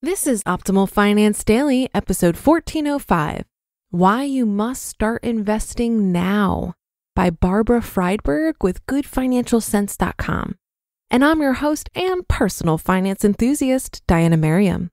This is Optimal Finance Daily, episode 1405 Why You Must Start Investing Now by Barbara Friedberg with GoodFinancialSense.com. And I'm your host and personal finance enthusiast, Diana Merriam.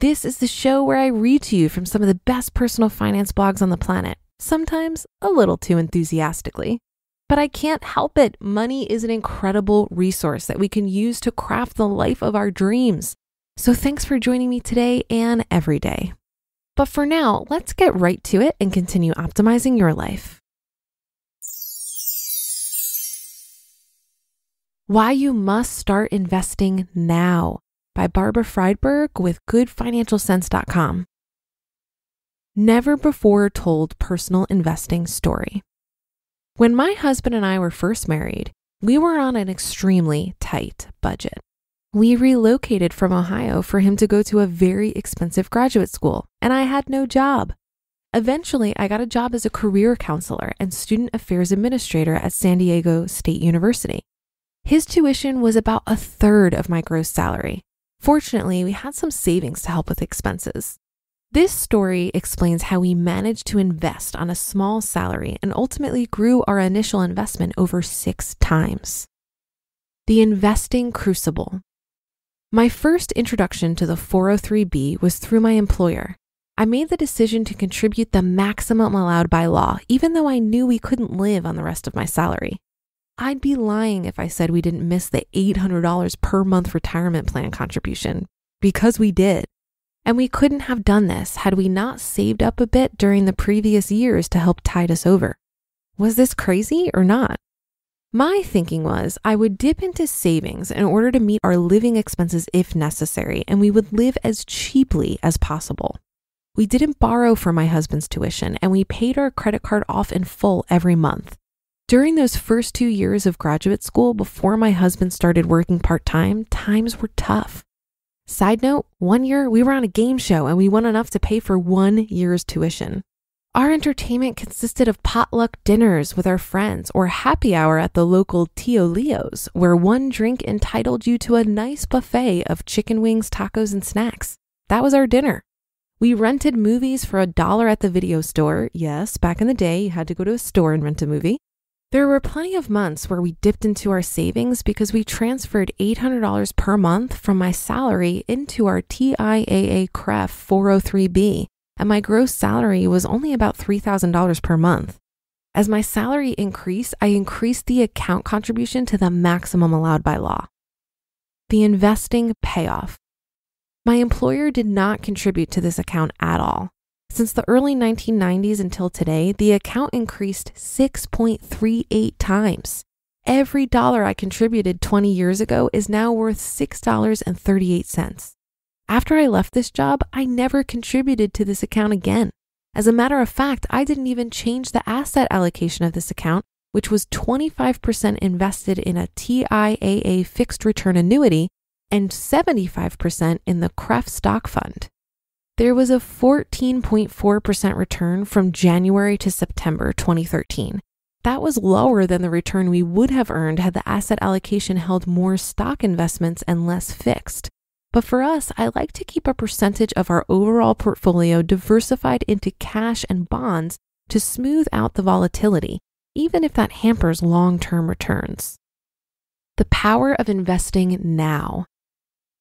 This is the show where I read to you from some of the best personal finance blogs on the planet, sometimes a little too enthusiastically. But I can't help it. Money is an incredible resource that we can use to craft the life of our dreams so thanks for joining me today and every day. But for now, let's get right to it and continue optimizing your life. Why You Must Start Investing Now by Barbara Friedberg with goodfinancialsense.com. Never before told personal investing story. When my husband and I were first married, we were on an extremely tight budget. We relocated from Ohio for him to go to a very expensive graduate school, and I had no job. Eventually, I got a job as a career counselor and student affairs administrator at San Diego State University. His tuition was about a third of my gross salary. Fortunately, we had some savings to help with expenses. This story explains how we managed to invest on a small salary and ultimately grew our initial investment over six times. The investing crucible my first introduction to the 403B was through my employer. I made the decision to contribute the maximum allowed by law, even though I knew we couldn't live on the rest of my salary. I'd be lying if I said we didn't miss the $800 per month retirement plan contribution, because we did. And we couldn't have done this had we not saved up a bit during the previous years to help tide us over. Was this crazy or not? My thinking was I would dip into savings in order to meet our living expenses if necessary, and we would live as cheaply as possible. We didn't borrow for my husband's tuition, and we paid our credit card off in full every month. During those first two years of graduate school, before my husband started working part time, times were tough. Side note one year we were on a game show and we won enough to pay for one year's tuition. Our entertainment consisted of potluck dinners with our friends or happy hour at the local Tio Leo's, where one drink entitled you to a nice buffet of chicken wings, tacos, and snacks. That was our dinner. We rented movies for a dollar at the video store. Yes, back in the day, you had to go to a store and rent a movie. There were plenty of months where we dipped into our savings because we transferred $800 per month from my salary into our TIAA CREF 403B and my gross salary was only about $3,000 per month. As my salary increased, I increased the account contribution to the maximum allowed by law. The investing payoff. My employer did not contribute to this account at all. Since the early 1990s until today, the account increased 6.38 times. Every dollar I contributed 20 years ago is now worth $6.38. After I left this job, I never contributed to this account again. As a matter of fact, I didn't even change the asset allocation of this account, which was 25% invested in a TIAA fixed return annuity and 75% in the CREF stock fund. There was a 14.4% return from January to September 2013. That was lower than the return we would have earned had the asset allocation held more stock investments and less fixed. But for us, I like to keep a percentage of our overall portfolio diversified into cash and bonds to smooth out the volatility, even if that hampers long term returns. The power of investing now.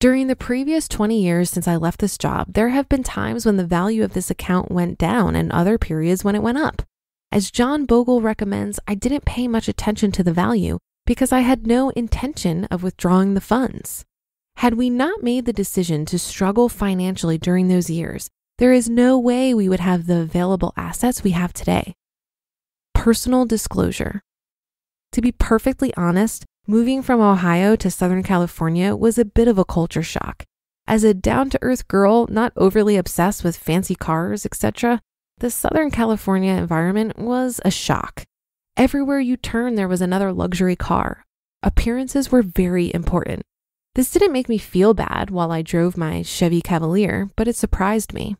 During the previous 20 years since I left this job, there have been times when the value of this account went down and other periods when it went up. As John Bogle recommends, I didn't pay much attention to the value because I had no intention of withdrawing the funds. Had we not made the decision to struggle financially during those years, there is no way we would have the available assets we have today. Personal disclosure. To be perfectly honest, moving from Ohio to Southern California was a bit of a culture shock. As a down to earth girl, not overly obsessed with fancy cars, etc., the Southern California environment was a shock. Everywhere you turned, there was another luxury car. Appearances were very important. This didn't make me feel bad while I drove my Chevy Cavalier, but it surprised me.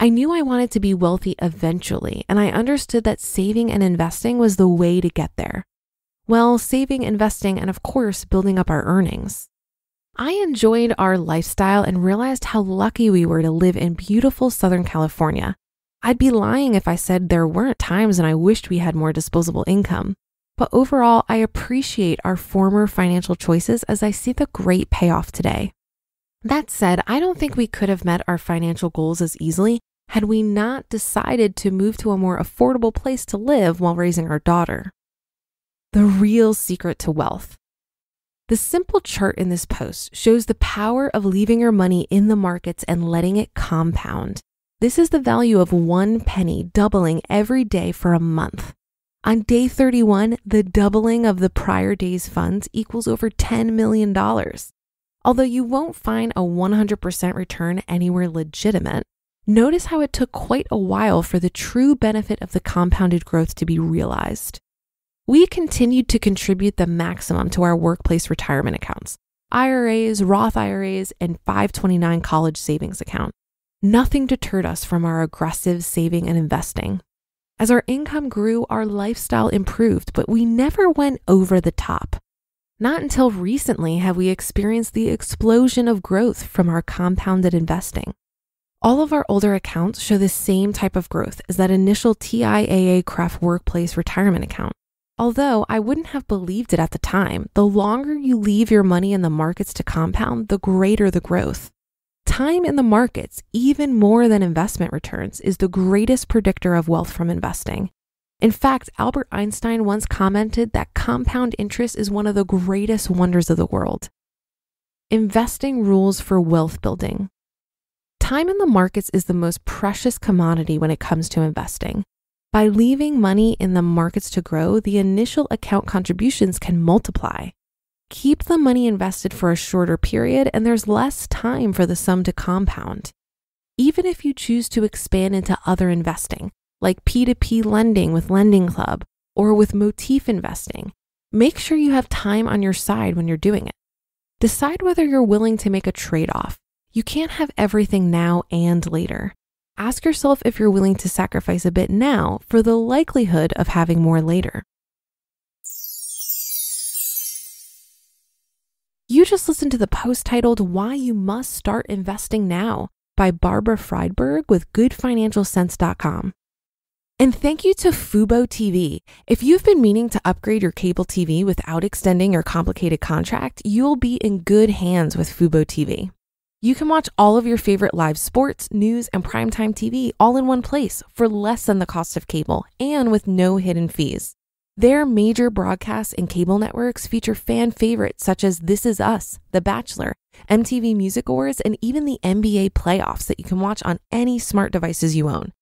I knew I wanted to be wealthy eventually, and I understood that saving and investing was the way to get there. Well, saving, investing, and of course, building up our earnings. I enjoyed our lifestyle and realized how lucky we were to live in beautiful Southern California. I'd be lying if I said there weren't times when I wished we had more disposable income. But overall, I appreciate our former financial choices as I see the great payoff today. That said, I don't think we could have met our financial goals as easily had we not decided to move to a more affordable place to live while raising our daughter. The real secret to wealth. The simple chart in this post shows the power of leaving your money in the markets and letting it compound. This is the value of one penny doubling every day for a month. On day 31, the doubling of the prior day's funds equals over $10 million. Although you won't find a 100% return anywhere legitimate, notice how it took quite a while for the true benefit of the compounded growth to be realized. We continued to contribute the maximum to our workplace retirement accounts IRAs, Roth IRAs, and 529 college savings account. Nothing deterred us from our aggressive saving and investing. As our income grew, our lifestyle improved, but we never went over the top. Not until recently have we experienced the explosion of growth from our compounded investing. All of our older accounts show the same type of growth as that initial TIAA Craft Workplace retirement account. Although I wouldn't have believed it at the time, the longer you leave your money in the markets to compound, the greater the growth. Time in the markets, even more than investment returns, is the greatest predictor of wealth from investing. In fact, Albert Einstein once commented that compound interest is one of the greatest wonders of the world. Investing rules for wealth building. Time in the markets is the most precious commodity when it comes to investing. By leaving money in the markets to grow, the initial account contributions can multiply keep the money invested for a shorter period and there's less time for the sum to compound. Even if you choose to expand into other investing, like P2P lending with Lending Club or with motif investing, make sure you have time on your side when you're doing it. Decide whether you're willing to make a trade off. You can't have everything now and later. Ask yourself if you're willing to sacrifice a bit now for the likelihood of having more later. You just listened to the post titled Why You Must Start Investing Now by Barbara Friedberg with goodfinancialsense.com. And thank you to Fubo TV. If you've been meaning to upgrade your cable TV without extending your complicated contract, you'll be in good hands with Fubo TV. You can watch all of your favorite live sports, news, and primetime TV all in one place for less than the cost of cable and with no hidden fees. Their major broadcasts and cable networks feature fan favorites such as This Is Us, The Bachelor, MTV Music Awards, and even the NBA playoffs that you can watch on any smart devices you own.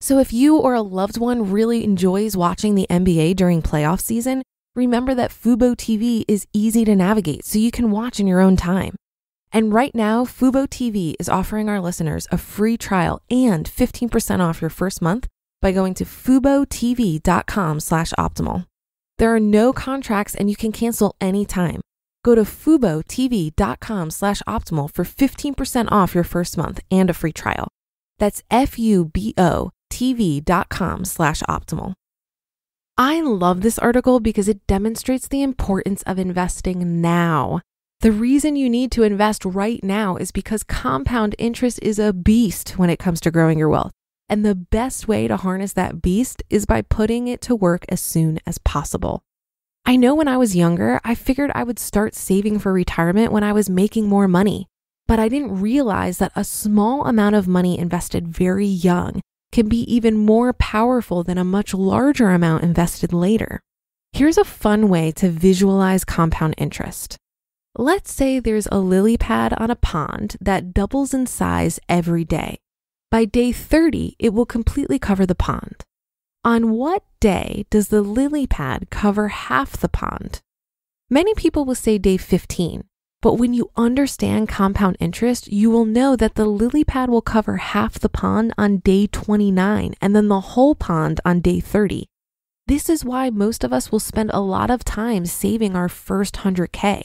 So if you or a loved one really enjoys watching the NBA during playoff season, remember that Fubo TV is easy to navigate so you can watch in your own time. And right now, Fubo TV is offering our listeners a free trial and 15% off your first month by going to fubotv.com slash optimal. There are no contracts and you can cancel anytime. Go to fubotv.com slash optimal for 15% off your first month and a free trial. That's F-U-B-O tv.com slash optimal. I love this article because it demonstrates the importance of investing now. The reason you need to invest right now is because compound interest is a beast when it comes to growing your wealth. And the best way to harness that beast is by putting it to work as soon as possible. I know when I was younger, I figured I would start saving for retirement when I was making more money, but I didn't realize that a small amount of money invested very young can be even more powerful than a much larger amount invested later. Here's a fun way to visualize compound interest. Let's say there's a lily pad on a pond that doubles in size every day. By day 30, it will completely cover the pond. On what day does the lily pad cover half the pond? Many people will say day 15, but when you understand compound interest, you will know that the lily pad will cover half the pond on day 29 and then the whole pond on day 30. This is why most of us will spend a lot of time saving our first 100K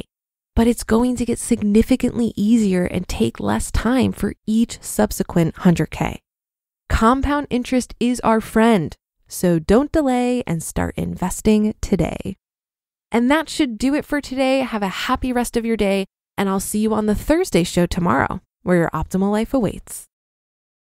but it's going to get significantly easier and take less time for each subsequent 100K. Compound interest is our friend, so don't delay and start investing today. And that should do it for today. Have a happy rest of your day, and I'll see you on the Thursday show tomorrow, where your optimal life awaits.